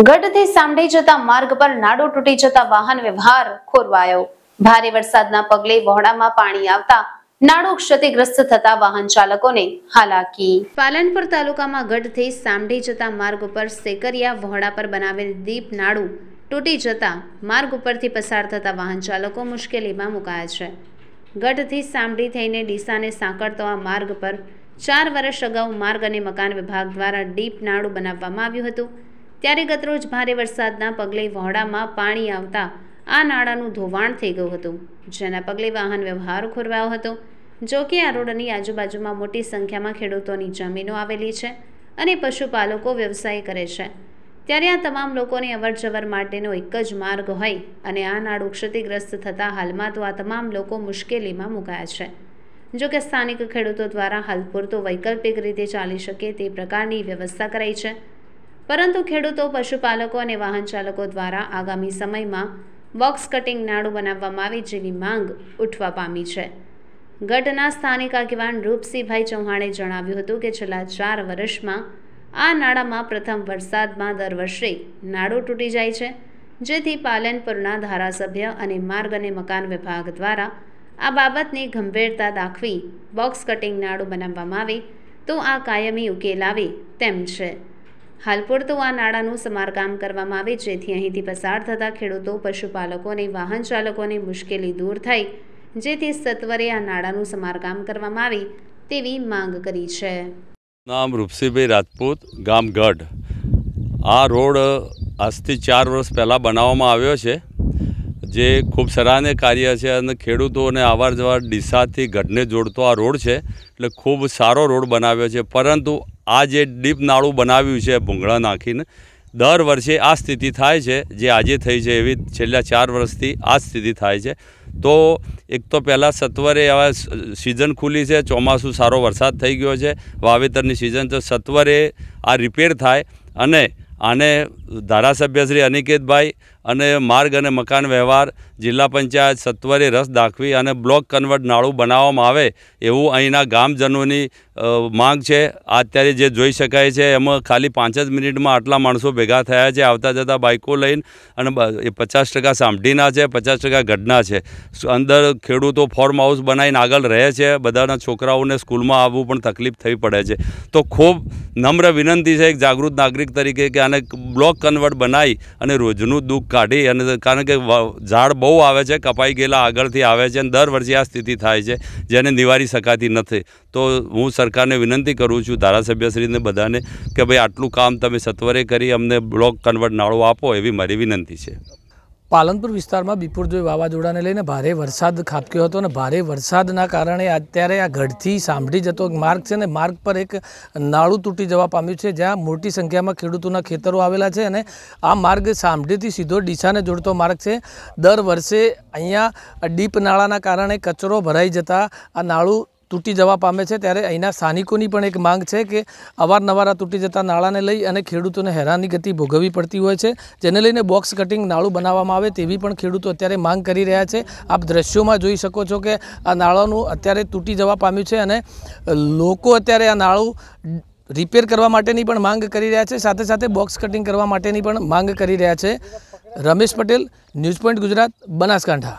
ગઢથી સાંભળી જતા માર્ગ પર નાડો તૂટી જતા વાહન વ્યવહાર ખોરવાયો ભારે વરસાદના પગલે વહોડામાં પાણી આવતા નાડો ક્ષતિગ્રસ્ત થતા વાહન ચાલકોને હાલાકી પાલનપુર તાલુકામાં ગઢથી સાંભળી જતા માર્ગ ઉપર સેકરિયા વહોડા પર બનાવેલ દીપ નાડું તૂટી જતા માર્ગ ઉપરથી પસાર થતા વાહન ચાલકો મુશ્કેલીમાં મુકાયા છે ગઢથી સાંભળી થઈને ડીસાને સાંકળતો આ માર્ગ પર ચાર વર્ષ અગાઉ માર્ગ અને મકાન વિભાગ દ્વારા ડીપ નાડું બનાવવામાં આવ્યું હતું ત્યારે ગતરોજ ભારે વરસાદના પગલે વહોડામાં પાણી આવતા આ નાળાનું ધોવાણ થઈ ગયું હતું જેના પગલે વાહન વ્યવહાર ખોરવાયો હતો જો કે આ રોડની આજુબાજુમાં મોટી સંખ્યામાં ખેડૂતોની જમીનો આવેલી છે અને પશુપાલકો વ્યવસાય કરે છે ત્યારે આ તમામ લોકોને અવરજવર માટેનો એક જ માર્ગ હોય અને આ નાળું ક્ષતિગ્રસ્ત થતાં હાલમાં તો આ તમામ લોકો મુશ્કેલીમાં મુકાયા છે જો કે સ્થાનિક ખેડૂતો દ્વારા હાલ પૂરતો વૈકલ્પિક રીતે ચાલી શકે તે પ્રકારની વ્યવસ્થા કરાઈ છે પરંતુ ખેડૂતો પશુપાલકો અને વાહન ચાલકો દ્વારા આગામી સમયમાં બોક્સ કટિંગ નાડું બનાવવામાં આવે જેવી માંગ ઉઠવા પામી છે ગઢના સ્થાનિક આગેવાન રૂપસિંહભાઈ ચૌહાણે જણાવ્યું હતું કે છેલ્લા ચાર વર્ષમાં આ નાળામાં પ્રથમ વરસાદમાં દર વર્ષે નાડું તૂટી જાય છે જેથી પાલનપુરના ધારાસભ્ય અને માર્ગ અને મકાન વિભાગ દ્વારા આ બાબતની ગંભીરતા દાખવી બોક્સ કટિંગ નાડું બનાવવામાં આવે તો આ કાયમી ઉકેલ આવે તેમ છે હાલ પૂરતું આ નાળાનું સમારકામ કરવામાં આવે જેથી અહીંથી પસાર થતા ખેડૂતો પશુપાલકો અને વાહન ચાલકોને મુશ્કેલી દૂર થાય જેથી સત્વરે આ નાળાનું સમારકામ કરવામાં આવે તેવી માંગ કરી છે નામ રૂપસીભાઈ રાજપૂત ગામ ગઢ આ રોડ આજથી ચાર વર્ષ પહેલાં બનાવવામાં આવ્યો છે જે ખૂબ સરાહને કાર્ય છે અને ખેડૂતોને અવાર જવાર ડીસાથી ગઢને જોડતો આ રોડ છે એટલે ખૂબ સારો રોડ બનાવ્યો છે પરંતુ આ જે ડીપ નાળું બનાવ્યું છે ભૂંગળા નાખીને દર વર્ષે આ સ્થિતિ થાય છે જે આજે થઈ છે એવી છેલ્લા ચાર વર્ષથી આ સ્થિતિ થાય છે તો એક તો પહેલાં સત્વરે હવે સિઝન ખુલી છે ચોમાસું સારો વરસાદ થઈ ગયો છે વાવેતરની સિઝન તો સત્વરે આ રિપેર થાય અને આને ધારાસભ્ય શ્રી અનિકેતભાઈ અને માર્ગ અને મકાન વ્યવહાર જિલ્લા પંચાયત સત્વરે રસ દાખવી અને બ્લોક કન્વર્ટ નાળું બનાવવામાં આવે એવું અહીંના ગામજનોની માંગ છે અત્યારે જે જોઈ શકાય છે એમાં ખાલી પાંચ જ મિનિટમાં આટલા માણસો ભેગા થયા છે આવતા જતા બાઇકો લઈને અને એ પચાસ ટકા સામઢીના છે પચાસ ટકા ગઢના છે અંદર ખેડૂતો ફોર્મ હાઉસ બનાવીને આગળ રહે છે બધાના છોકરાઓને સ્કૂલમાં આવવું પણ તકલીફ થઈ પડે છે તો ખૂબ નમ્ર વિનંતી છે એક જાગૃત નાગરિક તરીકે કે આને બ્લોક કન્વર્ટ બનાવી અને રોજનું દુઃખ કાઢી અને કારણ કે ઝાડ બહુ આવે છે કપાઈ ગયેલા આગળથી આવે છે અને દર વર્ષે આ સ્થિતિ થાય છે જેને નિવારી શકાતી નથી તો હું સરકારને વિનંતી કરું છું ધારાસભ્યશ્રીને બધાને કે ભાઈ આટલું કામ તમે સત્વરે કરી અમને બ્લોક કન્વર્ટ નાળો આપો એવી મારી વિનંતી છે પાલનપુર વિસ્તારમાં બિપુરજોય વાવાઝોડાને લઈને ભારે વરસાદ ખાબક્યો હતો અને ભારે વરસાદના કારણે અત્યારે આ ગઢથી સાંભળી જતો માર્ગ છે અને માર્ગ પર એક નાળું તૂટી જવા પામ્યું છે જ્યાં મોટી સંખ્યામાં ખેડૂતોના ખેતરો આવેલા છે અને આ માર્ગ સાંભળીથી સીધો ડીસાને જોડતો માર્ગ છે દર વર્ષે અહીંયા ડીપ નાળાના કારણે કચરો ભરાઈ જતા આ નાળું તૂટી જવા પામે છે ત્યારે અહીંના સ્થાનિકોની પણ એક માંગ છે કે અવારનવાર આ તૂટી જતા નાળાને લઈ અને ખેડૂતોને હેરાની ગતિ ભોગવવી પડતી હોય છે જેને લઈને બોક્સ કટિંગ નાળું બનાવવામાં આવે તેવી પણ ખેડૂતો અત્યારે માંગ કરી રહ્યા છે આપ દ્રશ્યોમાં જોઈ શકો છો કે આ નાળાનું અત્યારે તૂટી જવા પામ્યું છે અને લોકો અત્યારે આ નાળું રિપેર કરવા માટેની પણ માંગ કરી રહ્યા છે સાથે સાથે બોક્સ કટિંગ કરવા માટેની પણ માંગ કરી રહ્યા છે રમેશ પટેલ ન્યૂઝ પોઈન્ટ ગુજરાત બનાસકાંઠા